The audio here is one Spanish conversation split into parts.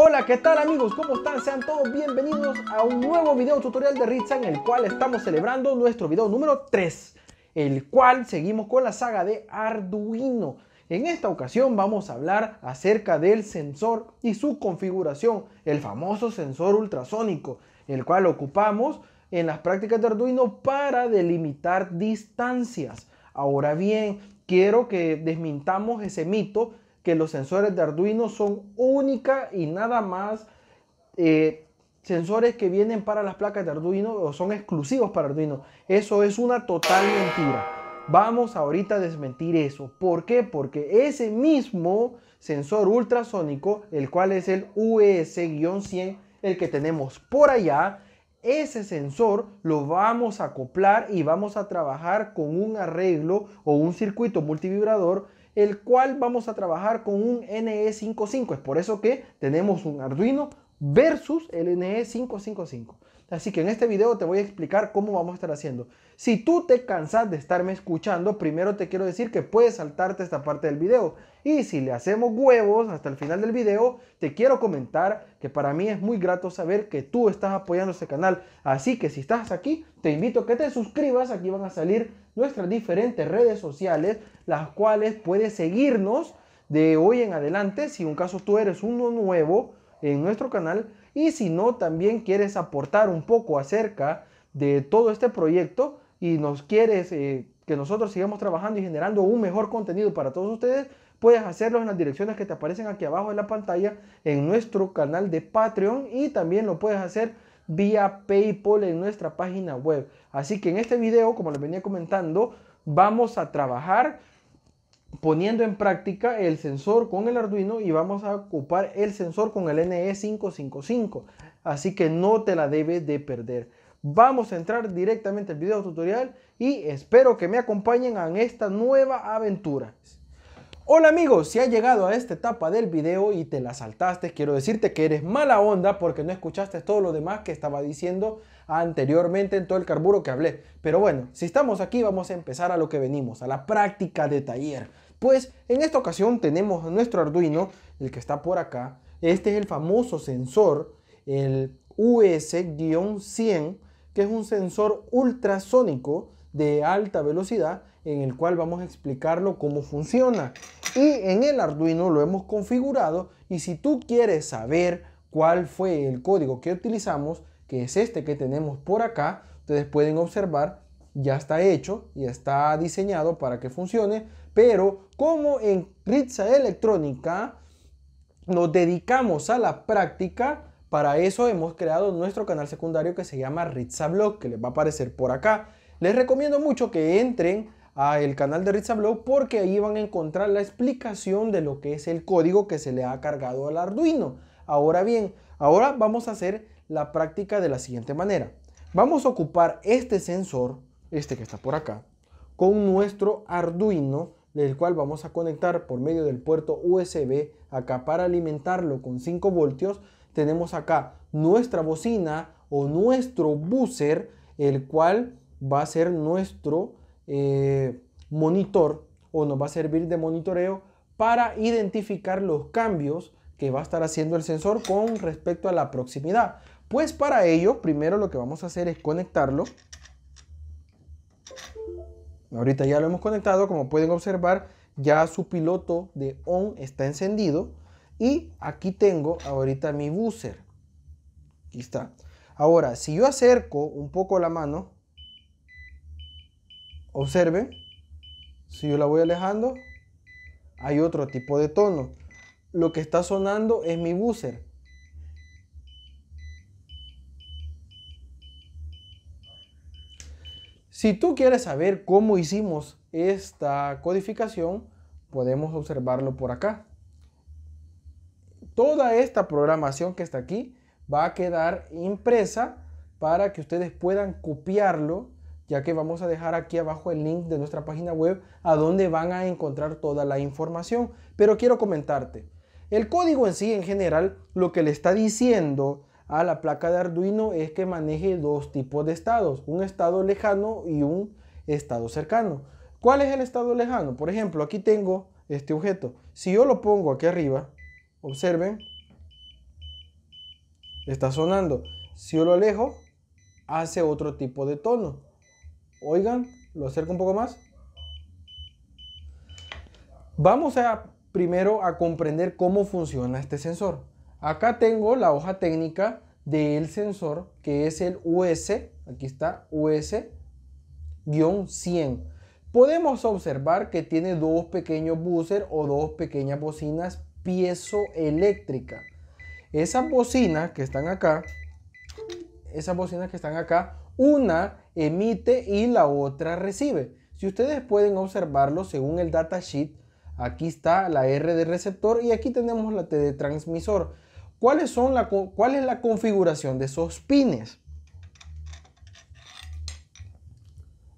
Hola, ¿qué tal amigos? ¿Cómo están? Sean todos bienvenidos a un nuevo video tutorial de Ritza en el cual estamos celebrando nuestro video número 3, el cual seguimos con la saga de Arduino. En esta ocasión vamos a hablar acerca del sensor y su configuración, el famoso sensor ultrasónico, el cual ocupamos en las prácticas de Arduino para delimitar distancias. Ahora bien, quiero que desmintamos ese mito que los sensores de Arduino son única y nada más eh, sensores que vienen para las placas de Arduino o son exclusivos para Arduino. Eso es una total mentira. Vamos ahorita a desmentir eso. ¿Por qué? Porque ese mismo sensor ultrasónico, el cual es el us e 100 el que tenemos por allá, ese sensor lo vamos a acoplar y vamos a trabajar con un arreglo o un circuito multivibrador el cual vamos a trabajar con un NE55. Es por eso que tenemos un Arduino versus el NE555. Así que en este video te voy a explicar cómo vamos a estar haciendo. Si tú te cansas de estarme escuchando, primero te quiero decir que puedes saltarte esta parte del video. Y si le hacemos huevos hasta el final del video, te quiero comentar que para mí es muy grato saber que tú estás apoyando este canal. Así que si estás aquí, te invito a que te suscribas. Aquí van a salir nuestras diferentes redes sociales, las cuales puedes seguirnos de hoy en adelante. Si un caso tú eres uno nuevo en nuestro canal, y si no, también quieres aportar un poco acerca de todo este proyecto y nos quieres eh, que nosotros sigamos trabajando y generando un mejor contenido para todos ustedes, puedes hacerlo en las direcciones que te aparecen aquí abajo en la pantalla, en nuestro canal de Patreon y también lo puedes hacer vía PayPal en nuestra página web. Así que en este video, como les venía comentando, vamos a trabajar poniendo en práctica el sensor con el Arduino y vamos a ocupar el sensor con el NE555. Así que no te la debes de perder. Vamos a entrar directamente al video tutorial y espero que me acompañen en esta nueva aventura. Hola amigos, si ha llegado a esta etapa del video y te la saltaste, quiero decirte que eres mala onda porque no escuchaste todo lo demás que estaba diciendo anteriormente en todo el carburo que hablé. Pero bueno, si estamos aquí vamos a empezar a lo que venimos, a la práctica de taller. Pues en esta ocasión tenemos nuestro Arduino, el que está por acá. Este es el famoso sensor, el US-100, que es un sensor ultrasónico de alta velocidad en el cual vamos a explicarlo cómo funciona. Y en el Arduino lo hemos configurado y si tú quieres saber cuál fue el código que utilizamos, que es este que tenemos por acá, ustedes pueden observar, ya está hecho y está diseñado para que funcione. Pero como en Ritza Electrónica nos dedicamos a la práctica, para eso hemos creado nuestro canal secundario que se llama Ritza Blog, que les va a aparecer por acá. Les recomiendo mucho que entren al canal de Ritza Blog porque ahí van a encontrar la explicación de lo que es el código que se le ha cargado al Arduino. Ahora bien, ahora vamos a hacer la práctica de la siguiente manera. Vamos a ocupar este sensor, este que está por acá, con nuestro Arduino el cual vamos a conectar por medio del puerto USB acá para alimentarlo con 5 voltios, tenemos acá nuestra bocina o nuestro buzzer, el cual va a ser nuestro eh, monitor o nos va a servir de monitoreo para identificar los cambios que va a estar haciendo el sensor con respecto a la proximidad. Pues para ello, primero lo que vamos a hacer es conectarlo Ahorita ya lo hemos conectado, como pueden observar, ya su piloto de on está encendido y aquí tengo ahorita mi buzzer. Aquí está. Ahora, si yo acerco un poco la mano, observen, si yo la voy alejando, hay otro tipo de tono. Lo que está sonando es mi buzzer. Si tú quieres saber cómo hicimos esta codificación, podemos observarlo por acá. Toda esta programación que está aquí va a quedar impresa para que ustedes puedan copiarlo, ya que vamos a dejar aquí abajo el link de nuestra página web a donde van a encontrar toda la información. Pero quiero comentarte, el código en sí en general lo que le está diciendo a la placa de Arduino es que maneje dos tipos de estados, un estado lejano y un estado cercano. ¿Cuál es el estado lejano? Por ejemplo, aquí tengo este objeto. Si yo lo pongo aquí arriba, observen, está sonando. Si yo lo alejo, hace otro tipo de tono. Oigan, lo acerco un poco más. Vamos a primero a comprender cómo funciona este sensor. Acá tengo la hoja técnica del sensor que es el US, aquí está US-100. Podemos observar que tiene dos pequeños buzzer o dos pequeñas bocinas piezoeléctricas. Esas bocinas que están acá, esas bocinas que están acá, una emite y la otra recibe. Si ustedes pueden observarlo según el datasheet, aquí está la R de receptor y aquí tenemos la T de transmisor son ¿Cuál es la configuración de esos pines?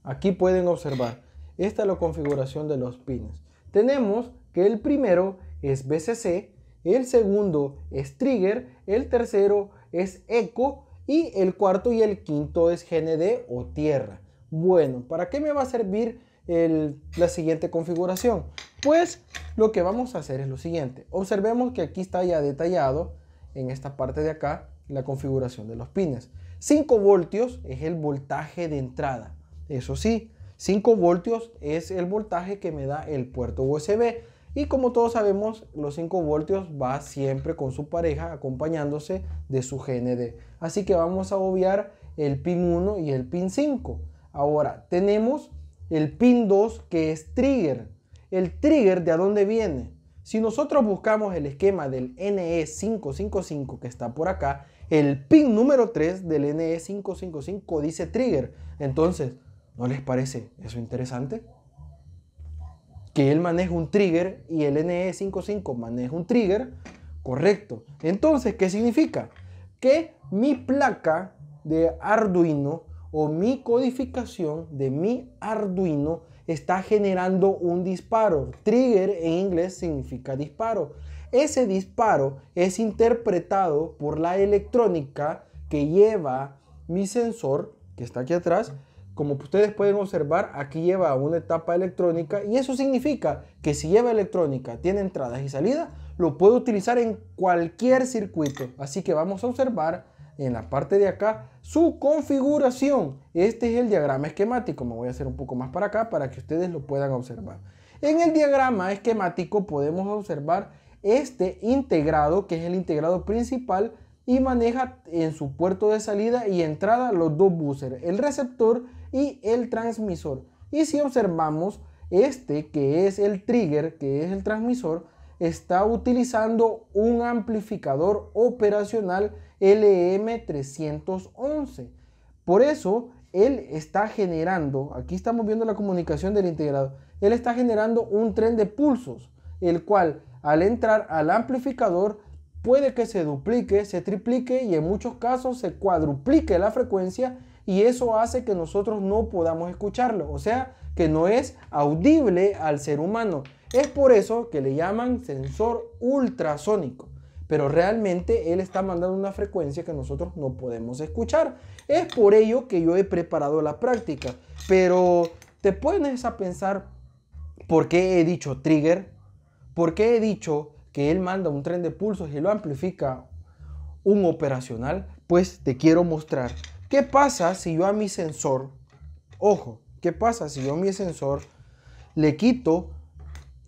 Aquí pueden observar. Esta es la configuración de los pines. Tenemos que el primero es BCC, el segundo es Trigger, el tercero es Echo y el cuarto y el quinto es GND o Tierra. Bueno, ¿para qué me va a servir la siguiente configuración? Pues lo que vamos a hacer es lo siguiente. Observemos que aquí está ya detallado en esta parte de acá la configuración de los pines. 5 voltios es el voltaje de entrada. Eso sí, 5 voltios es el voltaje que me da el puerto USB. Y como todos sabemos, los 5 voltios va siempre con su pareja acompañándose de su GND. Así que vamos a obviar el pin 1 y el pin 5. Ahora tenemos el pin 2 que es trigger. El trigger de dónde viene? Si nosotros buscamos el esquema del NE555 que está por acá, el pin número 3 del NE555 dice trigger. Entonces, ¿no les parece eso interesante? Que él maneja un trigger y el NE55 maneja un trigger. Correcto. Entonces, ¿qué significa? Que mi placa de Arduino o mi codificación de mi Arduino está generando un disparo. Trigger en inglés significa disparo. Ese disparo es interpretado por la electrónica que lleva mi sensor, que está aquí atrás. Como ustedes pueden observar, aquí lleva una etapa electrónica y eso significa que si lleva electrónica, tiene entradas y salidas, lo puedo utilizar en cualquier circuito. Así que vamos a observar en la parte de acá su configuración. Este es el diagrama esquemático. Me voy a hacer un poco más para acá para que ustedes lo puedan observar. En el diagrama esquemático podemos observar este integrado, que es el integrado principal, y maneja en su puerto de salida y entrada los dos buses, el receptor y el transmisor. Y si observamos este, que es el trigger, que es el transmisor, está utilizando un amplificador operacional LM311. Por eso, él está generando, aquí estamos viendo la comunicación del integrado, él está generando un tren de pulsos, el cual al entrar al amplificador puede que se duplique, se triplique y en muchos casos se cuadruplique la frecuencia y eso hace que nosotros no podamos escucharlo, o sea, que no es audible al ser humano. Es por eso que le llaman sensor ultrasónico, pero realmente él está mandando una frecuencia que nosotros no podemos escuchar. Es por ello que yo he preparado la práctica, pero te pones a pensar por qué he dicho trigger, por qué he dicho que él manda un tren de pulsos y lo amplifica un operacional, pues te quiero mostrar qué pasa si yo a mi sensor, ojo, qué pasa si yo a mi sensor le quito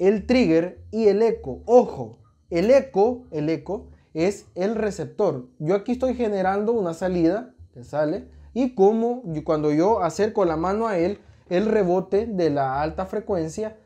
el trigger y el eco. Ojo, el eco, el eco es el receptor. Yo aquí estoy generando una salida que sale y como cuando yo acerco la mano a él, el rebote de la alta frecuencia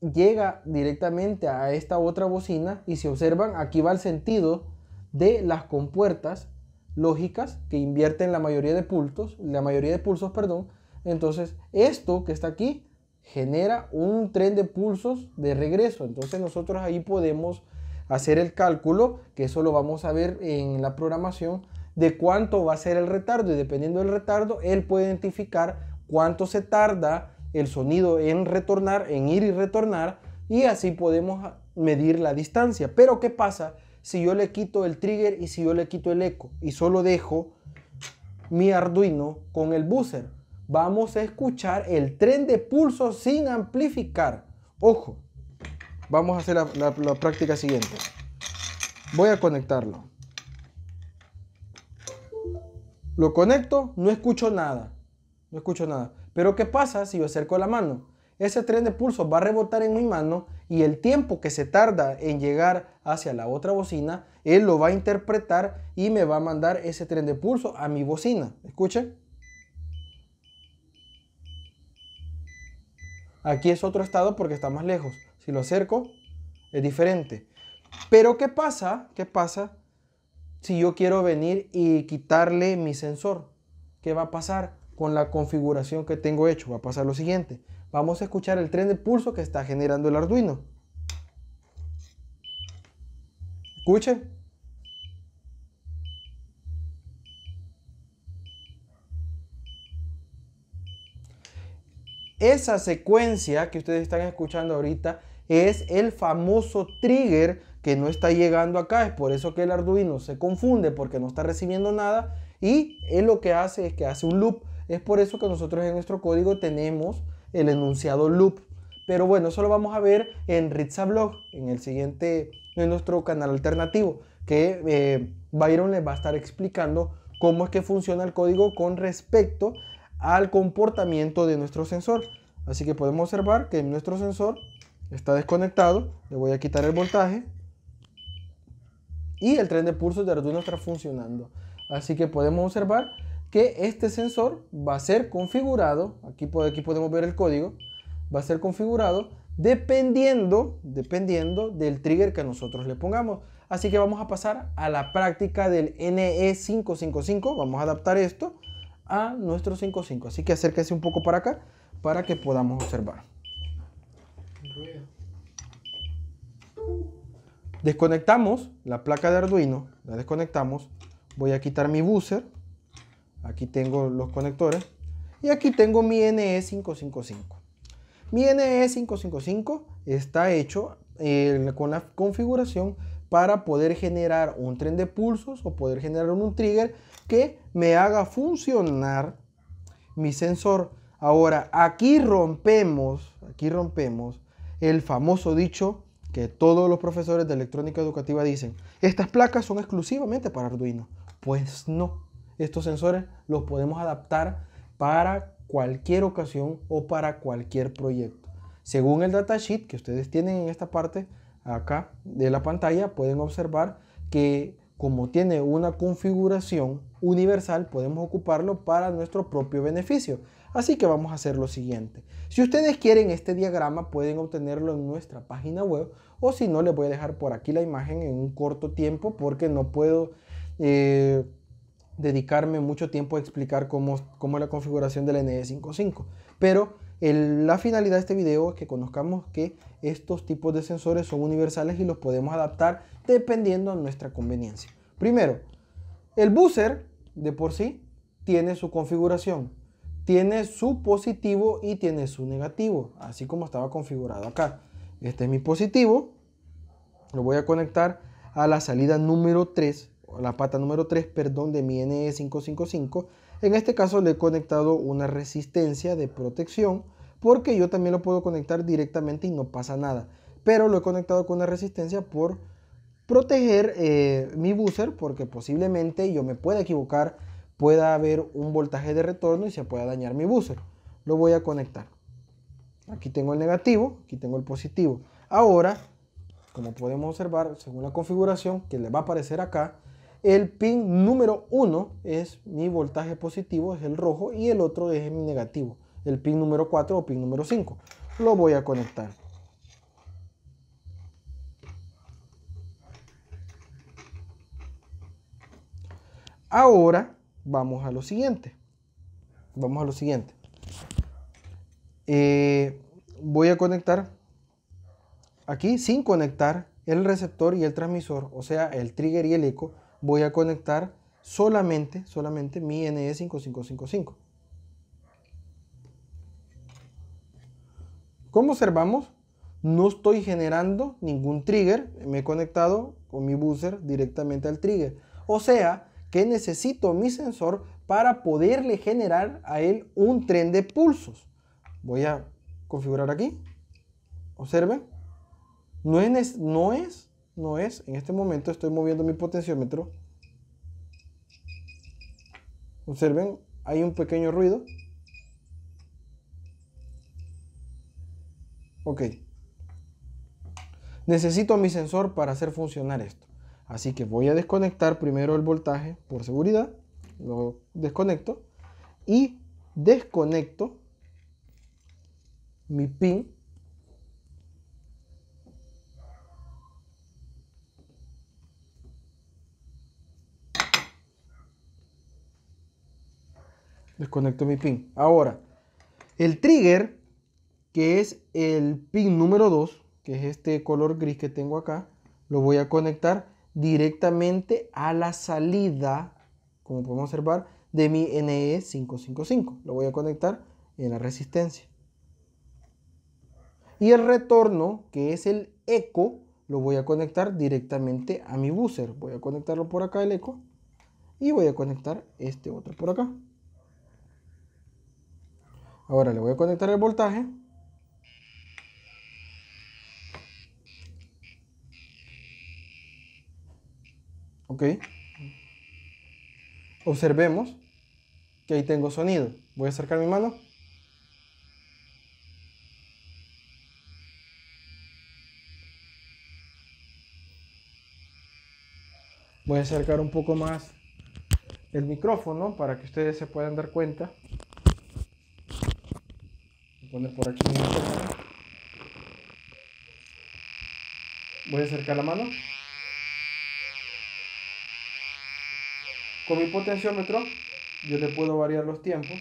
llega directamente a esta otra bocina y si observan aquí va el sentido de las compuertas lógicas que invierten la mayoría de pulsos, la mayoría de pulsos, perdón. Entonces, esto que está aquí genera un tren de pulsos de regreso. Entonces nosotros ahí podemos hacer el cálculo, que eso lo vamos a ver en la programación, de cuánto va a ser el retardo. Y dependiendo del retardo, él puede identificar cuánto se tarda el sonido en retornar, en ir y retornar, y así podemos medir la distancia. Pero ¿qué pasa si yo le quito el trigger y si yo le quito el eco y solo dejo mi Arduino con el buzzer? vamos a escuchar el tren de pulso sin amplificar. Ojo, vamos a hacer la, práctica siguiente. Voy a conectarlo. Lo conecto, no escucho nada. No escucho nada. Pero ¿qué pasa si yo acerco la mano? Ese tren de pulso va a rebotar en mi mano y el tiempo que se tarda en llegar hacia la otra bocina, él lo va a interpretar y me va a mandar ese tren de pulso a mi bocina. Escuchen. Aquí es otro estado porque está más lejos. Si lo acerco, es diferente. Pero ¿qué pasa? ¿Qué pasa si yo quiero venir y quitarle mi sensor? ¿Qué va a pasar con la configuración que tengo hecho? Va a pasar lo siguiente. Vamos a escuchar el tren de pulso que está generando el Arduino. Escuchen. Esa secuencia que ustedes están escuchando ahorita es el famoso trigger que no está llegando acá. Es por eso que el Arduino se confunde porque no está recibiendo nada y él lo que hace es que hace un loop. Es por eso que nosotros en nuestro código tenemos el enunciado loop. Pero bueno, eso lo vamos a ver en Ritzablog, Blog, en el siguiente, en nuestro canal alternativo, que eh, Byron les va a estar explicando cómo es que funciona el código con respecto al comportamiento de nuestro sensor. Así que podemos observar que nuestro sensor está desconectado. Le voy a quitar el voltaje. Y el tren de pulsos de Arduino está funcionando. Así que podemos observar que este sensor va a ser configurado. Aquí, aquí podemos ver el código. Va a ser configurado dependiendo, dependiendo del trigger que nosotros le pongamos. Así que vamos a pasar a la práctica del NE555. Vamos a adaptar esto a nuestro 5.5. Así que acérquese un poco para acá para que podamos observar. Desconectamos la placa de Arduino, la desconectamos. Voy a quitar mi buzzer. Aquí tengo los conectores. Y aquí tengo mi NE555. Mi NE555 está hecho eh, con la configuración para poder generar un tren de pulsos o poder generar un trigger que me haga funcionar mi sensor. Ahora, aquí rompemos, aquí rompemos el famoso dicho que todos los profesores de electrónica educativa dicen, estas placas son exclusivamente para Arduino. Pues no, estos sensores los podemos adaptar para cualquier ocasión o para cualquier proyecto. Según el datasheet que ustedes tienen en esta parte, acá de la pantalla pueden observar que como tiene una configuración universal, podemos ocuparlo para nuestro propio beneficio. Así que vamos a hacer lo siguiente. Si ustedes quieren este diagrama, pueden obtenerlo en nuestra página web o si no, les voy a dejar por aquí la imagen en un corto tiempo porque no puedo eh, dedicarme mucho tiempo a explicar cómo, es la configuración del NE55. Pero la finalidad de este video es que conozcamos que estos tipos de sensores son universales y los podemos adaptar dependiendo de nuestra conveniencia. Primero, el buzzer de por sí tiene su configuración, tiene su positivo y tiene su negativo, así como estaba configurado acá. Este es mi positivo, lo voy a conectar a la salida número 3, la pata número 3, perdón, de mi NE555. En este caso le he conectado una resistencia de protección porque yo también lo puedo conectar directamente y no pasa nada. Pero lo he conectado con una resistencia por proteger eh, mi buzzer porque posiblemente yo me pueda equivocar, pueda haber un voltaje de retorno y se pueda dañar mi buzzer. Lo voy a conectar. Aquí tengo el negativo, aquí tengo el positivo. Ahora, como podemos observar, según la configuración que le va a aparecer acá, el pin número 1 es mi voltaje positivo, es el rojo, y el otro es mi negativo el pin número 4 o pin número 5. Lo voy a conectar. Ahora vamos a lo siguiente. Vamos a lo siguiente. Eh, voy a conectar aquí sin conectar el receptor y el transmisor, o sea, el trigger y el eco, voy a conectar solamente, solamente mi NE5555. Como observamos, no estoy generando ningún trigger, me he conectado con mi buzzer directamente al trigger. O sea, que necesito mi sensor para poderle generar a él un tren de pulsos. Voy a configurar aquí. Observen. No es, no es, no es. En este momento estoy moviendo mi potenciómetro. Observen, hay un pequeño ruido. Ok. Necesito mi sensor para hacer funcionar esto. Así que voy a desconectar primero el voltaje por seguridad. Lo desconecto. Y desconecto mi pin desconecto mi pin. Ahora, el trigger que es el pin número 2, que es este color gris que tengo acá, lo voy a conectar directamente a la salida, como podemos observar, de mi NE555. Lo voy a conectar en la resistencia. Y el retorno, que es el eco, lo voy a conectar directamente a mi buzzer. Voy a conectarlo por acá el eco y voy a conectar este otro por acá. Ahora le voy a conectar el voltaje ¿Ok? Observemos que ahí tengo sonido. Voy a acercar mi mano. Voy a acercar un poco más el micrófono para que ustedes se puedan dar cuenta. Voy a Voy a acercar la mano. Con mi potenciómetro yo le puedo variar los tiempos.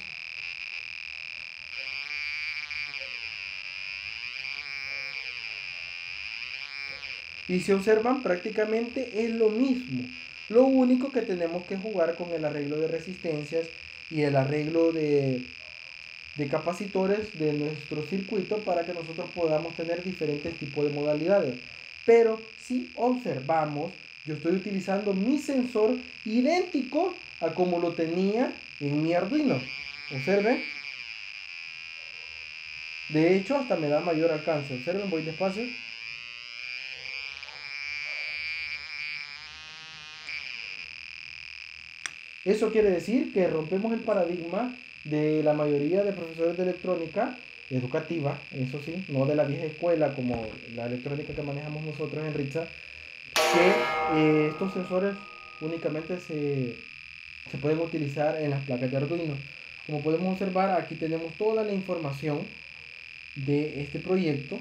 Y si observan, prácticamente es lo mismo. Lo único que tenemos que jugar con el arreglo de resistencias y el arreglo de, de capacitores de nuestro circuito para que nosotros podamos tener diferentes tipos de modalidades. Pero si observamos, yo estoy utilizando mi sensor idéntico a como lo tenía en mi Arduino. Observen. De hecho, hasta me da mayor alcance. Observen, voy despacio. Eso quiere decir que rompemos el paradigma de la mayoría de profesores de electrónica educativa, eso sí, no de la vieja escuela como la electrónica que manejamos nosotros en Richard que eh, estos sensores únicamente se, se pueden utilizar en las placas de Arduino. Como podemos observar, aquí tenemos toda la información de este proyecto,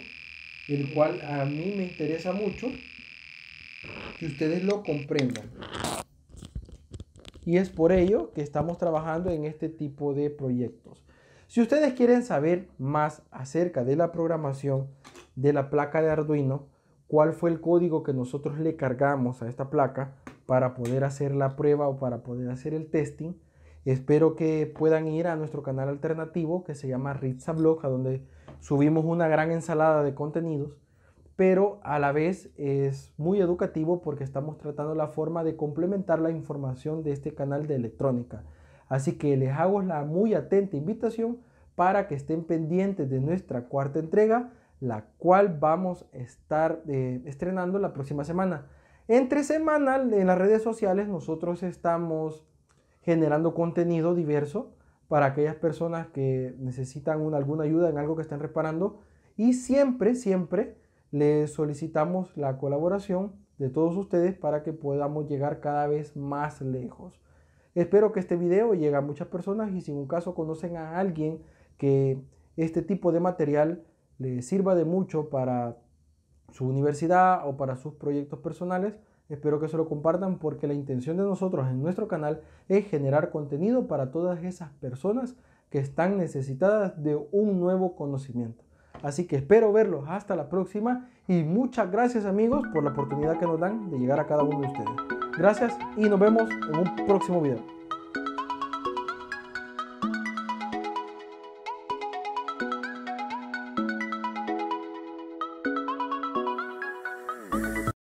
el cual a mí me interesa mucho que ustedes lo comprendan. Y es por ello que estamos trabajando en este tipo de proyectos. Si ustedes quieren saber más acerca de la programación de la placa de Arduino, cuál fue el código que nosotros le cargamos a esta placa para poder hacer la prueba o para poder hacer el testing. Espero que puedan ir a nuestro canal alternativo que se llama Ritza donde subimos una gran ensalada de contenidos, pero a la vez es muy educativo porque estamos tratando la forma de complementar la información de este canal de electrónica. Así que les hago la muy atenta invitación para que estén pendientes de nuestra cuarta entrega la cual vamos a estar eh, estrenando la próxima semana. Entre semana en las redes sociales nosotros estamos generando contenido diverso para aquellas personas que necesitan alguna ayuda en algo que están reparando y siempre, siempre les solicitamos la colaboración de todos ustedes para que podamos llegar cada vez más lejos. Espero que este video llegue a muchas personas y si en un caso conocen a alguien que este tipo de material le sirva de mucho para su universidad o para sus proyectos personales. Espero que se lo compartan porque la intención de nosotros en nuestro canal es generar contenido para todas esas personas que están necesitadas de un nuevo conocimiento. Así que espero verlos hasta la próxima y muchas gracias amigos por la oportunidad que nos dan de llegar a cada uno de ustedes. Gracias y nos vemos en un próximo video.